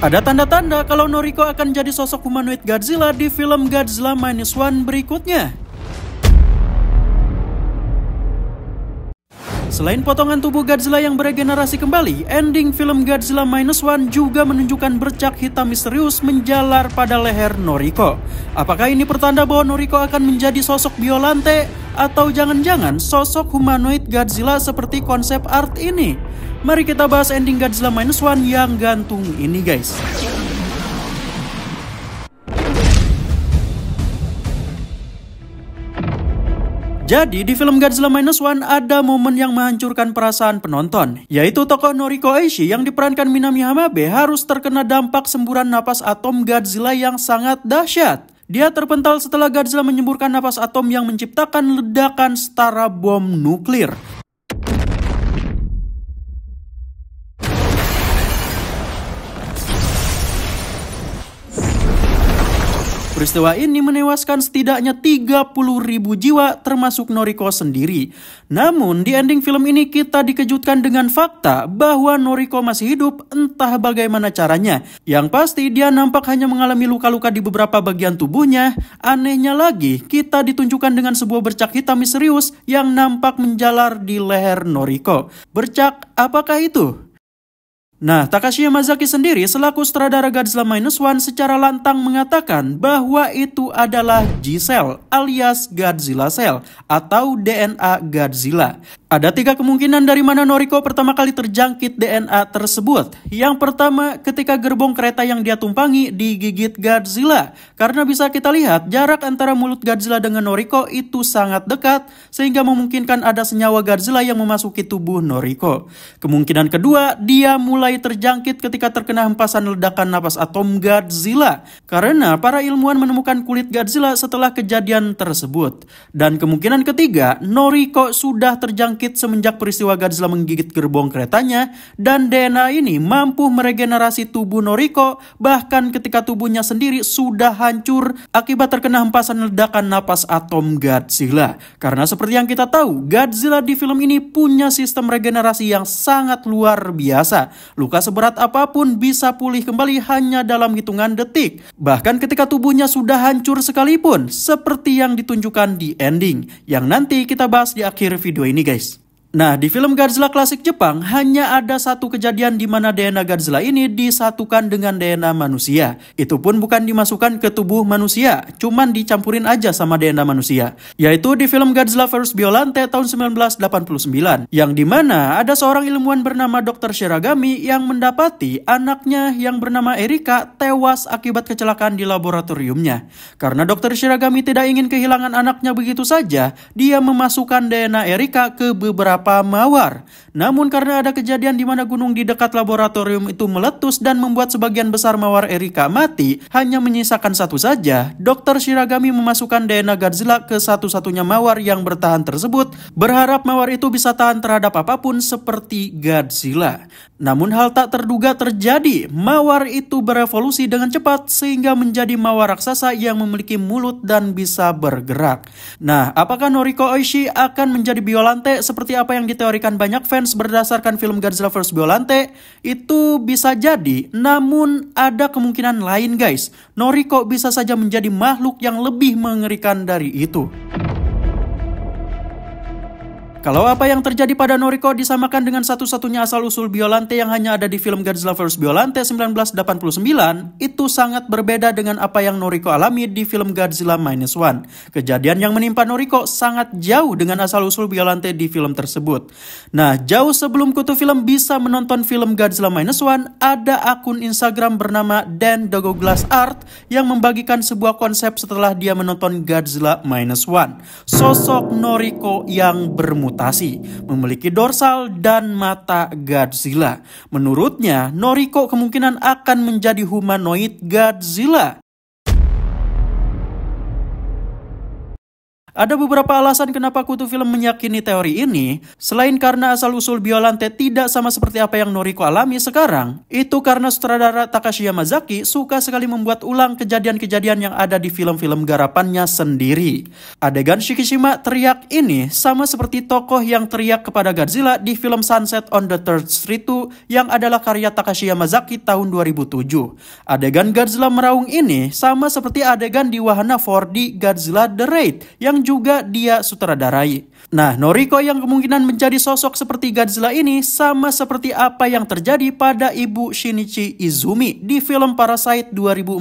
Ada tanda-tanda kalau Noriko akan jadi sosok humanoid Godzilla di film Godzilla Minus One berikutnya. Selain potongan tubuh Godzilla yang beregenerasi kembali, ending film Godzilla Minus One juga menunjukkan bercak hitam misterius menjalar pada leher Noriko. Apakah ini pertanda bahwa Noriko akan menjadi sosok Biolante? Atau jangan-jangan sosok humanoid Godzilla seperti konsep art ini? Mari kita bahas ending Godzilla Minus One yang gantung ini guys. Jadi di film Godzilla Minus One ada momen yang menghancurkan perasaan penonton, yaitu tokoh Noriko Aishi yang diperankan Minami Hamabe harus terkena dampak semburan napas atom Godzilla yang sangat dahsyat. Dia terpental setelah Godzilla menyemburkan napas atom yang menciptakan ledakan setara bom nuklir. Peristiwa ini menewaskan setidaknya 30 ribu jiwa termasuk Noriko sendiri. Namun di ending film ini kita dikejutkan dengan fakta bahwa Noriko masih hidup entah bagaimana caranya. Yang pasti dia nampak hanya mengalami luka-luka di beberapa bagian tubuhnya. Anehnya lagi kita ditunjukkan dengan sebuah bercak hitam misterius yang nampak menjalar di leher Noriko. Bercak apakah itu? Nah, Takashi Yamazaki sendiri selaku sutradara Godzilla Minus One secara lantang mengatakan bahwa itu adalah G-Cell alias Godzilla Cell atau DNA Godzilla. Ada tiga kemungkinan dari mana Noriko pertama kali terjangkit DNA tersebut. Yang pertama, ketika gerbong kereta yang dia tumpangi digigit Godzilla. Karena bisa kita lihat, jarak antara mulut Godzilla dengan Noriko itu sangat dekat, sehingga memungkinkan ada senyawa Godzilla yang memasuki tubuh Noriko. Kemungkinan kedua, dia mulai mulai terjangkit ketika terkena hempasan ledakan napas atom Godzilla karena para ilmuwan menemukan kulit Godzilla setelah kejadian tersebut. Dan kemungkinan ketiga, Noriko sudah terjangkit semenjak peristiwa Godzilla menggigit gerbong keretanya dan DNA ini mampu meregenerasi tubuh Noriko bahkan ketika tubuhnya sendiri sudah hancur akibat terkena hempasan ledakan napas atom Godzilla. Karena seperti yang kita tahu, Godzilla di film ini punya sistem regenerasi yang sangat luar biasa. Luka seberat apapun bisa pulih kembali hanya dalam hitungan detik. Bahkan ketika tubuhnya sudah hancur sekalipun, seperti yang ditunjukkan di ending, yang nanti kita bahas di akhir video ini guys. Nah, di film Godzilla klasik Jepang, hanya ada satu kejadian di mana DNA Godzilla ini disatukan dengan DNA manusia. Itu pun bukan dimasukkan ke tubuh manusia, cuman dicampurin aja sama DNA manusia. Yaitu di film Godzilla vs. Biolante tahun 1989, yang dimana ada seorang ilmuwan bernama Dr. Shiragami yang mendapati anaknya yang bernama Erika tewas akibat kecelakaan di laboratoriumnya. Karena Dr. Shiragami tidak ingin kehilangan anaknya begitu saja, dia memasukkan DNA Erika ke beberapa beberapa mawar. Namun karena ada kejadian di mana gunung di dekat laboratorium itu meletus dan membuat sebagian besar mawar Erika mati, hanya menyisakan satu saja, Dokter Shiragami memasukkan DNA Godzilla ke satu-satunya mawar yang bertahan tersebut, berharap mawar itu bisa tahan terhadap apapun seperti Godzilla. Namun hal tak terduga terjadi, mawar itu berevolusi dengan cepat sehingga menjadi mawar raksasa yang memiliki mulut dan bisa bergerak. Nah, apakah Noriko Oishi akan menjadi biolante seperti apa apa yang diteorikan banyak fans berdasarkan film Godzilla vs. Biolante itu bisa jadi, namun ada kemungkinan lain guys. Noriko bisa saja menjadi makhluk yang lebih mengerikan dari itu. Kalau apa yang terjadi pada Noriko disamakan dengan satu-satunya asal-usul Biolante yang hanya ada di film Godzilla vs. Biolante 1989, itu sangat berbeda dengan apa yang Noriko alami di film Godzilla Minus One. Kejadian yang menimpa Noriko sangat jauh dengan asal-usul Biolante di film tersebut. Nah, jauh sebelum Kutu Film bisa menonton film Godzilla Minus One, ada akun Instagram bernama Dan Dogo Glass Art yang membagikan sebuah konsep setelah dia menonton Godzilla Minus One. Sosok Noriko yang bermusik bermutasi, memiliki dorsal dan mata Godzilla. Menurutnya, Noriko kemungkinan akan menjadi humanoid Godzilla Ada beberapa alasan kenapa Kutu Film meyakini teori ini, selain karena asal-usul Biolante tidak sama seperti apa yang Noriko alami sekarang, itu karena sutradara Takashi Yamazaki suka sekali membuat ulang kejadian-kejadian yang ada di film-film garapannya sendiri. Adegan Shikishima teriak ini sama seperti tokoh yang teriak kepada Godzilla di film Sunset on the Third Street 2 yang adalah karya Takashi Yamazaki tahun 2007. Adegan Godzilla meraung ini sama seperti adegan di wahana 4D Godzilla The Raid yang juga dia sutradarai. Nah, Noriko yang kemungkinan menjadi sosok seperti Godzilla ini sama seperti apa yang terjadi pada ibu Shinichi Izumi di film Parasite 2014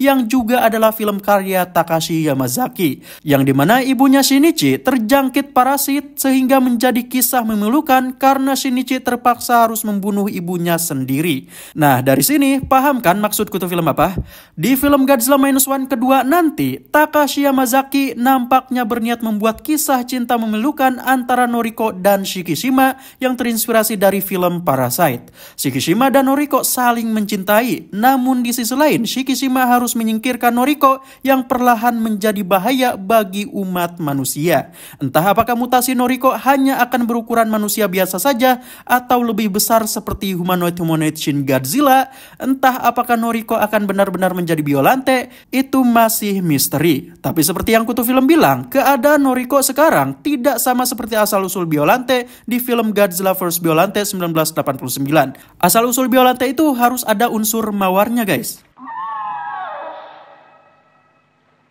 yang juga adalah film karya Takashi Yamazaki. Yang dimana ibunya Shinichi terjangkit parasit sehingga menjadi kisah memilukan karena Shinichi terpaksa harus membunuh ibunya sendiri. Nah, dari sini paham kan maksudku tuh film apa? Di film Godzilla Minus One kedua nanti, Takashi Yamazaki nampaknya berniat membuat kisah cinta cinta memilukan antara Noriko dan Shikishima yang terinspirasi dari film Parasite. Shikishima dan Noriko saling mencintai, namun di sisi lain Shikishima harus menyingkirkan Noriko yang perlahan menjadi bahaya bagi umat manusia. Entah apakah mutasi Noriko hanya akan berukuran manusia biasa saja atau lebih besar seperti humanoid-humanoid Shin Godzilla, entah apakah Noriko akan benar-benar menjadi Biolante, itu masih misteri. Tapi seperti yang kutu film bilang, keadaan Noriko sekarang tidak sama seperti asal-usul Biolante di film Godzilla vs. Biolante 1989. Asal-usul Biolante itu harus ada unsur mawarnya guys.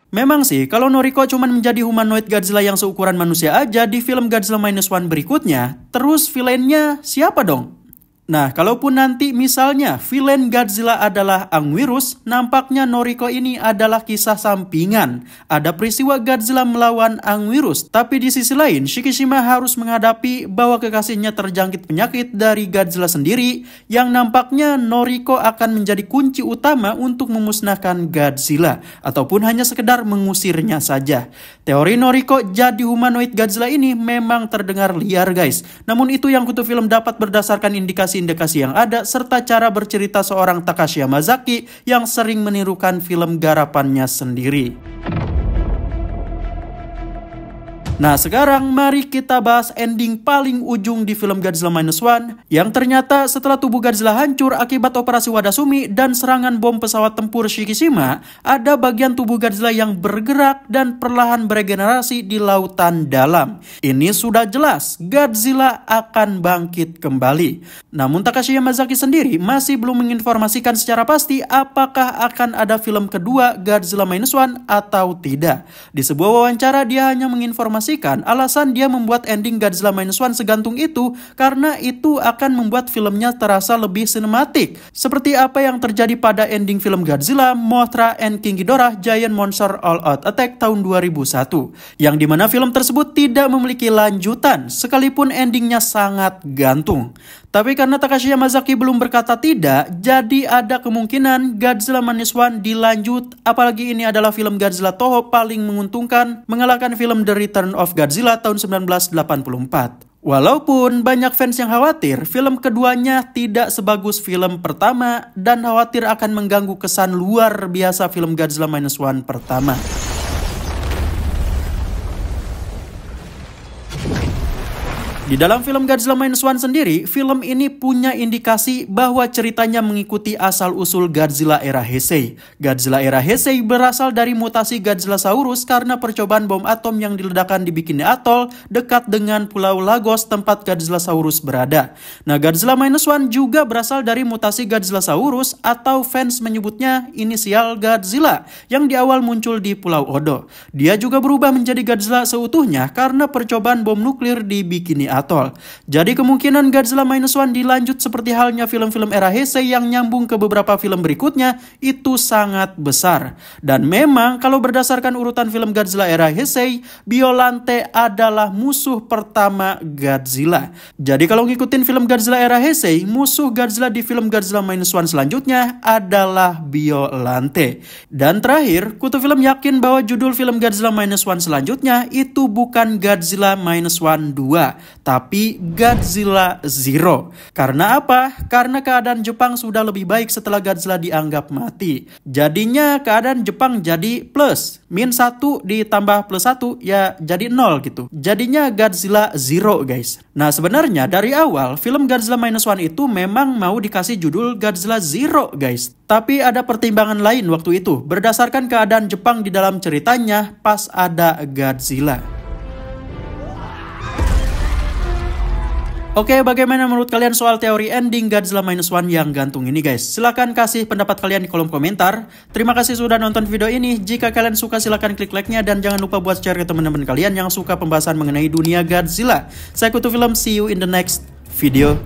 Memang sih, kalau Noriko cuma menjadi humanoid Godzilla yang seukuran manusia aja di film Godzilla Minus One berikutnya, terus villainnya siapa dong? Nah, kalaupun nanti misalnya villain Godzilla adalah Angwirus, nampaknya Noriko ini adalah kisah sampingan. Ada peristiwa Godzilla melawan Angwirus, tapi di sisi lain Shikishima harus menghadapi bahwa kekasihnya terjangkit penyakit dari Godzilla sendiri yang nampaknya Noriko akan menjadi kunci utama untuk memusnahkan Godzilla ataupun hanya sekedar mengusirnya saja. Teori Noriko jadi humanoid Godzilla ini memang terdengar liar guys. Namun itu yang kutu film dapat berdasarkan indikasi indikasi yang ada serta cara bercerita seorang Takashi Yamazaki yang sering menirukan film garapannya sendiri. Nah sekarang mari kita bahas ending paling ujung di film Godzilla Minus One yang ternyata setelah tubuh Godzilla hancur akibat operasi Wadasumi dan serangan bom pesawat tempur Shikishima ada bagian tubuh Godzilla yang bergerak dan perlahan beregenerasi di lautan dalam. Ini sudah jelas Godzilla akan bangkit kembali. Namun Takashi Yamazaki sendiri masih belum menginformasikan secara pasti apakah akan ada film kedua Godzilla Minus One atau tidak. Di sebuah wawancara dia hanya menginformasikan alasan dia membuat ending Godzilla Minus One segantung itu karena itu akan membuat filmnya terasa lebih sinematik. Seperti apa yang terjadi pada ending film Godzilla, Mothra and King Ghidorah Giant Monster All Out Attack tahun 2001. Yang dimana film tersebut tidak memiliki lanjutan sekalipun endingnya sangat gantung. Tapi karena Takashi Yamazaki belum berkata tidak, jadi ada kemungkinan Godzilla Minus One dilanjut apalagi ini adalah film Godzilla Toho paling menguntungkan mengalahkan film The Return of Godzilla tahun 1984. Walaupun banyak fans yang khawatir film keduanya tidak sebagus film pertama dan khawatir akan mengganggu kesan luar biasa film Godzilla Minus One pertama. Di dalam film Godzilla Minus One sendiri, film ini punya indikasi bahwa ceritanya mengikuti asal-usul Godzilla era Heisei. Godzilla era Heisei berasal dari mutasi Godzilla Saurus karena percobaan bom atom yang diledakkan di Bikini Atoll dekat dengan Pulau Lagos tempat Godzilla Saurus berada. Nah, Godzilla Minus One juga berasal dari mutasi Godzilla Saurus atau fans menyebutnya inisial Godzilla yang di awal muncul di Pulau Odo. Dia juga berubah menjadi Godzilla seutuhnya karena percobaan bom nuklir di Bikini Atoll atol. Jadi kemungkinan Godzilla Minus One dilanjut seperti halnya film-film era Heisei yang nyambung ke beberapa film berikutnya itu sangat besar. Dan memang kalau berdasarkan urutan film Godzilla era Heisei, Biolante adalah musuh pertama Godzilla. Jadi kalau ngikutin film Godzilla era Heisei, musuh Godzilla di film Godzilla Minus One selanjutnya adalah Biolante. Dan terakhir, Kutu Film yakin bahwa judul film Godzilla Minus One selanjutnya itu bukan Godzilla Minus One 2, tapi Godzilla Zero. Karena apa? Karena keadaan Jepang sudah lebih baik setelah Godzilla dianggap mati. Jadinya keadaan Jepang jadi plus. Min 1 ditambah plus 1 ya jadi 0 gitu. Jadinya Godzilla Zero guys. Nah sebenarnya dari awal film Godzilla Minus One itu memang mau dikasih judul Godzilla Zero guys. Tapi ada pertimbangan lain waktu itu berdasarkan keadaan Jepang di dalam ceritanya pas ada Godzilla. Oke, bagaimana menurut kalian soal teori ending Godzilla Minus One yang gantung ini guys? Silahkan kasih pendapat kalian di kolom komentar. Terima kasih sudah nonton video ini. Jika kalian suka silahkan klik like-nya dan jangan lupa buat share ke teman-teman kalian yang suka pembahasan mengenai dunia Godzilla. Saya Kutu Film, see you in the next video.